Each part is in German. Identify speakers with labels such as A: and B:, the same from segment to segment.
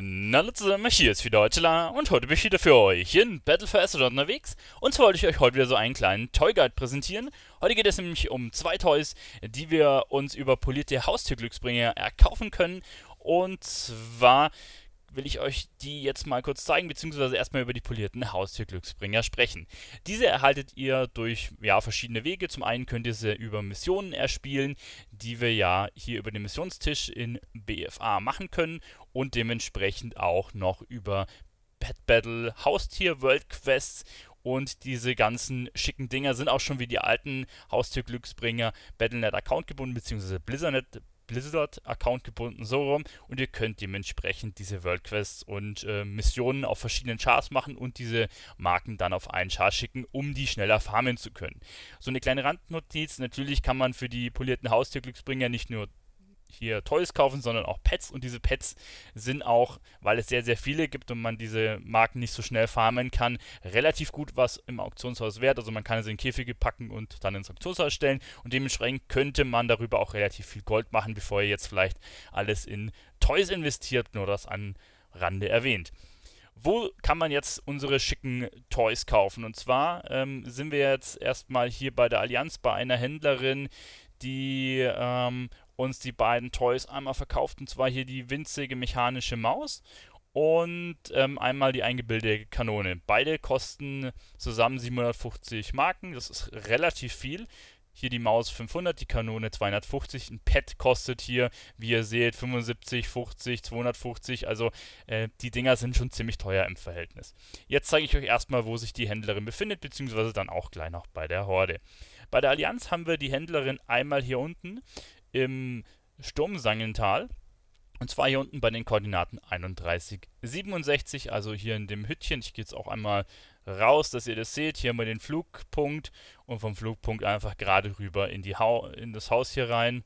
A: Na Leute zusammen, hier ist wieder Heutela und heute bin ich wieder für euch in Battle for Azeroth unterwegs und zwar wollte ich euch heute wieder so einen kleinen Toy Guide präsentieren. Heute geht es nämlich um zwei Toys, die wir uns über polierte Haustierglücksbringer erkaufen können und zwar will ich euch die jetzt mal kurz zeigen, beziehungsweise erstmal über die polierten Haustierglücksbringer sprechen. Diese erhaltet ihr durch ja, verschiedene Wege. Zum einen könnt ihr sie über Missionen erspielen, die wir ja hier über den Missionstisch in BFA machen können und dementsprechend auch noch über Pet Battle, Haustier, World Quests und diese ganzen schicken Dinger sind auch schon wie die alten Haustierglücksbringer Battlenet Account gebunden, beziehungsweise Blizzard Blizzard-Account gebunden, so rum. Und ihr könnt dementsprechend diese World Quests und äh, Missionen auf verschiedenen Chars machen und diese Marken dann auf einen Char schicken, um die schneller farmen zu können. So eine kleine Randnotiz, natürlich kann man für die polierten Haustierglücksbringer nicht nur hier Toys kaufen, sondern auch Pets. Und diese Pets sind auch, weil es sehr, sehr viele gibt und man diese Marken nicht so schnell farmen kann, relativ gut was im Auktionshaus wert. Also man kann es in Käfige packen und dann ins Auktionshaus stellen. Und dementsprechend könnte man darüber auch relativ viel Gold machen, bevor ihr jetzt vielleicht alles in Toys investiert. Nur das an Rande erwähnt wo kann man jetzt unsere schicken Toys kaufen? Und zwar ähm, sind wir jetzt erstmal hier bei der Allianz bei einer Händlerin, die ähm, uns die beiden Toys einmal verkauft, und zwar hier die winzige mechanische Maus und ähm, einmal die eingebildete Kanone. Beide kosten zusammen 750 Marken, das ist relativ viel. Hier die Maus 500, die Kanone 250. Ein Pad kostet hier, wie ihr seht, 75, 50, 250. Also äh, die Dinger sind schon ziemlich teuer im Verhältnis. Jetzt zeige ich euch erstmal, wo sich die Händlerin befindet, beziehungsweise dann auch gleich noch bei der Horde. Bei der Allianz haben wir die Händlerin einmal hier unten im Sturmsangental. Und zwar hier unten bei den Koordinaten 31, 67, also hier in dem Hütchen. Ich gehe jetzt auch einmal raus, dass ihr das seht. Hier haben wir den Flugpunkt und vom Flugpunkt einfach gerade rüber in, die ha in das Haus hier rein.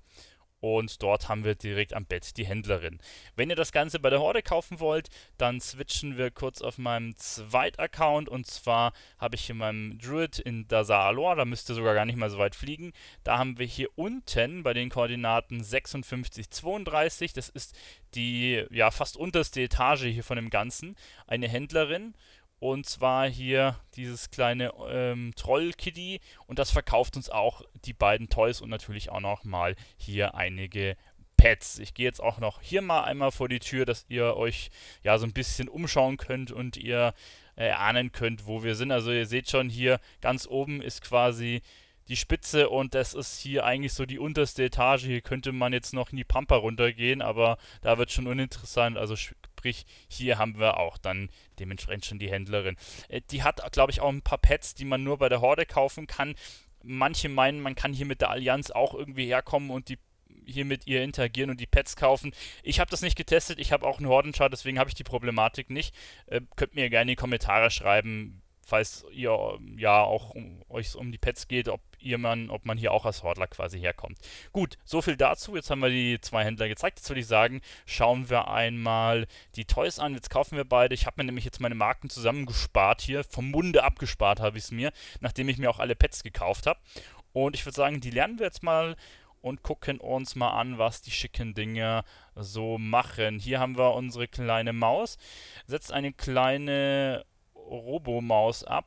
A: Und dort haben wir direkt am Bett die Händlerin. Wenn ihr das Ganze bei der Horde kaufen wollt, dann switchen wir kurz auf meinem Zweit-Account. Und zwar habe ich hier meinem Druid in Dasalor, da müsst ihr sogar gar nicht mal so weit fliegen. Da haben wir hier unten bei den Koordinaten 56, 32, das ist die ja fast unterste Etage hier von dem Ganzen, eine Händlerin. Und zwar hier dieses kleine ähm, Troll-Kitty. Und das verkauft uns auch die beiden Toys und natürlich auch nochmal hier einige Pets. Ich gehe jetzt auch noch hier mal einmal vor die Tür, dass ihr euch ja so ein bisschen umschauen könnt und ihr äh, ahnen könnt, wo wir sind. Also ihr seht schon hier ganz oben ist quasi die Spitze und das ist hier eigentlich so die unterste Etage. Hier könnte man jetzt noch in die Pampa runtergehen, aber da wird schon uninteressant. Also Sprich, hier haben wir auch dann dementsprechend schon die Händlerin. Äh, die hat, glaube ich, auch ein paar Pets, die man nur bei der Horde kaufen kann. Manche meinen, man kann hier mit der Allianz auch irgendwie herkommen und die hier mit ihr interagieren und die Pets kaufen. Ich habe das nicht getestet, ich habe auch einen Hordenchart, deswegen habe ich die Problematik nicht. Äh, könnt mir gerne in die Kommentare schreiben, falls ihr ja auch um, euch um die Pets geht, ob ihr man, ob man hier auch als Hortler quasi herkommt. Gut, so viel dazu. Jetzt haben wir die zwei Händler gezeigt. Jetzt würde ich sagen, schauen wir einmal die Toys an. Jetzt kaufen wir beide. Ich habe mir nämlich jetzt meine Marken zusammengespart hier. Vom Munde abgespart habe ich es mir, nachdem ich mir auch alle Pets gekauft habe. Und ich würde sagen, die lernen wir jetzt mal und gucken uns mal an, was die schicken Dinger so machen. Hier haben wir unsere kleine Maus. Setzt eine kleine Robomaus ab,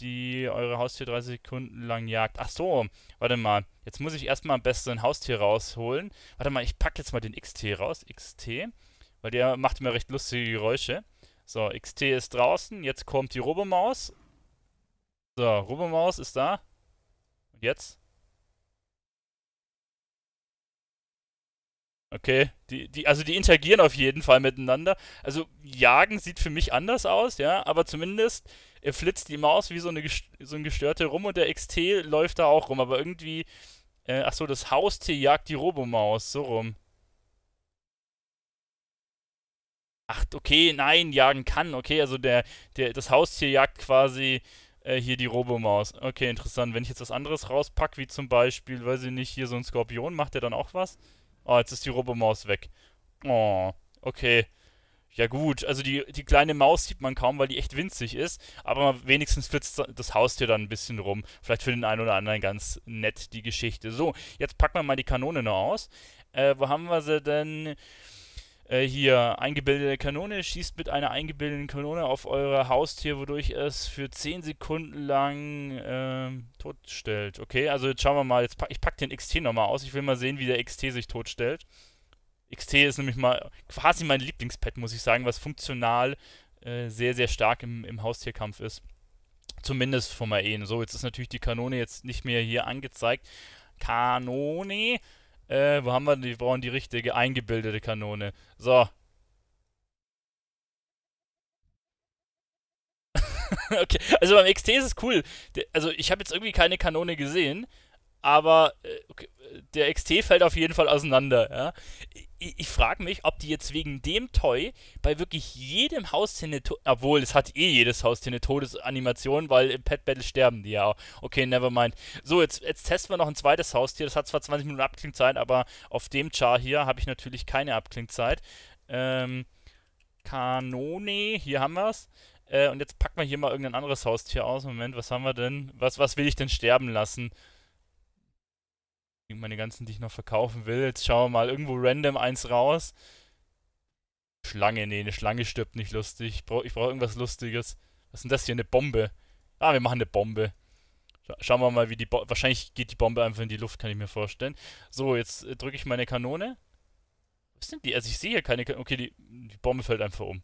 A: die eure Haustier 30 Sekunden lang jagt. Ach so, warte mal. Jetzt muss ich erstmal am besten ein Haustier rausholen. Warte mal, ich packe jetzt mal den XT raus. XT. Weil der macht mir recht lustige Geräusche. So, XT ist draußen. Jetzt kommt die Robomaus. So, Robomaus ist da. Und jetzt? Okay, die, die, also die interagieren auf jeden Fall miteinander. Also Jagen sieht für mich anders aus, ja, aber zumindest flitzt die Maus wie so, eine, so ein Gestörte rum und der XT läuft da auch rum, aber irgendwie, äh, ach so, das Haustier jagt die Robomaus, so rum. Ach, okay, nein, jagen kann, okay, also der, der, das Haustier jagt quasi äh, hier die Robomaus. Okay, interessant. Wenn ich jetzt was anderes rauspacke, wie zum Beispiel, weiß ich nicht, hier so ein Skorpion, macht der dann auch was? Oh, jetzt ist die Robomaus weg. Oh, okay. Ja gut, also die, die kleine Maus sieht man kaum, weil die echt winzig ist, aber wenigstens flitzt das Haustier dann ein bisschen rum. Vielleicht für den einen oder anderen ganz nett die Geschichte. So, jetzt packen wir mal die Kanone noch aus. Äh, wo haben wir sie denn? Äh, hier eingebildete Kanone, schießt mit einer eingebildeten Kanone auf eure Haustier, wodurch es für 10 Sekunden lang äh, totstellt. Okay, also jetzt schauen wir mal, jetzt pack, ich packe den XT nochmal aus, ich will mal sehen, wie der XT sich totstellt. XT ist nämlich mal quasi mein Lieblingspad, muss ich sagen, was funktional äh, sehr, sehr stark im, im Haustierkampf ist. Zumindest vom Aen. So, jetzt ist natürlich die Kanone jetzt nicht mehr hier angezeigt. Kanone äh, wo haben wir die? Wir brauchen die richtige eingebildete Kanone. So. okay, also beim XT ist es cool. also ich habe jetzt irgendwie keine Kanone gesehen aber äh, okay, der XT fällt auf jeden Fall auseinander. Ja? Ich, ich frage mich, ob die jetzt wegen dem Toy bei wirklich jedem Haustier eine obwohl es hat eh jedes Haustier eine Todesanimation, weil im Pet Battle sterben die ja. Okay, never mind. So, jetzt, jetzt testen wir noch ein zweites Haustier. Das hat zwar 20 Minuten Abklingzeit, aber auf dem Char hier habe ich natürlich keine Abklingzeit. Ähm, Kanone, hier haben wir es. Äh, und jetzt packen wir hier mal irgendein anderes Haustier aus. Moment, was haben wir denn? Was, was will ich denn sterben lassen? meine ganzen, die ich noch verkaufen will. Jetzt schauen wir mal irgendwo random eins raus. Schlange, nee, eine Schlange stirbt nicht lustig. Ich brauche brauch irgendwas Lustiges. Was ist denn das hier? Eine Bombe. Ah, wir machen eine Bombe. schauen wir mal, wie die Bombe... Wahrscheinlich geht die Bombe einfach in die Luft, kann ich mir vorstellen. So, jetzt äh, drücke ich meine Kanone. Was sind die? Also ich sehe hier keine Kanone. Okay, die, die Bombe fällt einfach um.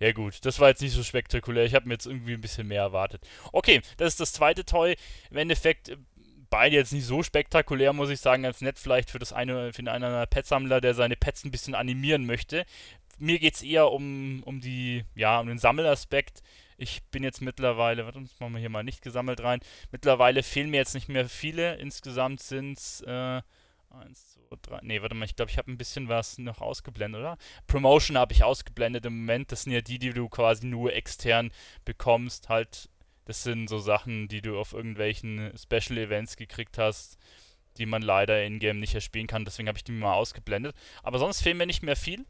A: Ja gut, das war jetzt nicht so spektakulär. Ich habe mir jetzt irgendwie ein bisschen mehr erwartet. Okay, das ist das zweite Toy. Im Endeffekt äh, beide jetzt nicht so spektakulär, muss ich sagen, ganz nett vielleicht für das eine, für den einen Pet-Sammler, der seine Pets ein bisschen animieren möchte. Mir geht es eher um, um die, ja, um den Sammelaspekt. Ich bin jetzt mittlerweile, warte, das machen wir hier mal nicht gesammelt rein. Mittlerweile fehlen mir jetzt nicht mehr viele. Insgesamt sind es äh, 1, 2, 3. Ne, warte mal, ich glaube, ich habe ein bisschen was noch ausgeblendet, oder? Promotion habe ich ausgeblendet im Moment. Das sind ja die, die du quasi nur extern bekommst, halt das sind so Sachen, die du auf irgendwelchen Special Events gekriegt hast, die man leider in-game nicht erspielen kann. Deswegen habe ich die mal ausgeblendet. Aber sonst fehlen mir nicht mehr viel.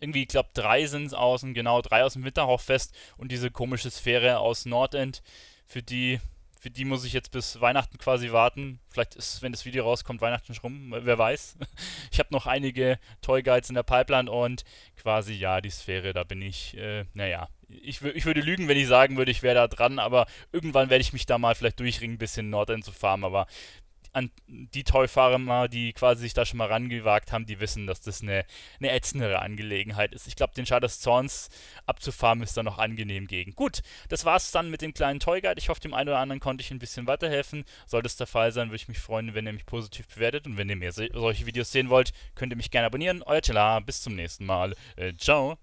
A: Irgendwie, ich glaube, drei sind es außen, genau, drei aus dem Winterhochfest und diese komische Sphäre aus Nordend. Für die, für die muss ich jetzt bis Weihnachten quasi warten. Vielleicht ist, wenn das Video rauskommt, Weihnachten schon rum, wer weiß. Ich habe noch einige Toy Guides in der Pipeline und quasi, ja, die Sphäre, da bin ich, äh, naja, ich, ich würde lügen, wenn ich sagen würde, ich wäre da dran, aber irgendwann werde ich mich da mal vielleicht durchringen, ein bisschen Nordend zu fahren. Aber an die Toy-Fahrer, die quasi sich da schon mal rangewagt haben, die wissen, dass das eine, eine ätzendere Angelegenheit ist. Ich glaube, den des Zorns abzufarmen ist da noch angenehm gegen. Gut, das war's dann mit dem kleinen Toy Guide. Ich hoffe, dem einen oder anderen konnte ich ein bisschen weiterhelfen. Sollte es der Fall sein, würde ich mich freuen, wenn ihr mich positiv bewertet. Und wenn ihr mehr solche Videos sehen wollt, könnt ihr mich gerne abonnieren. Euer Chela, bis zum nächsten Mal. Äh, ciao.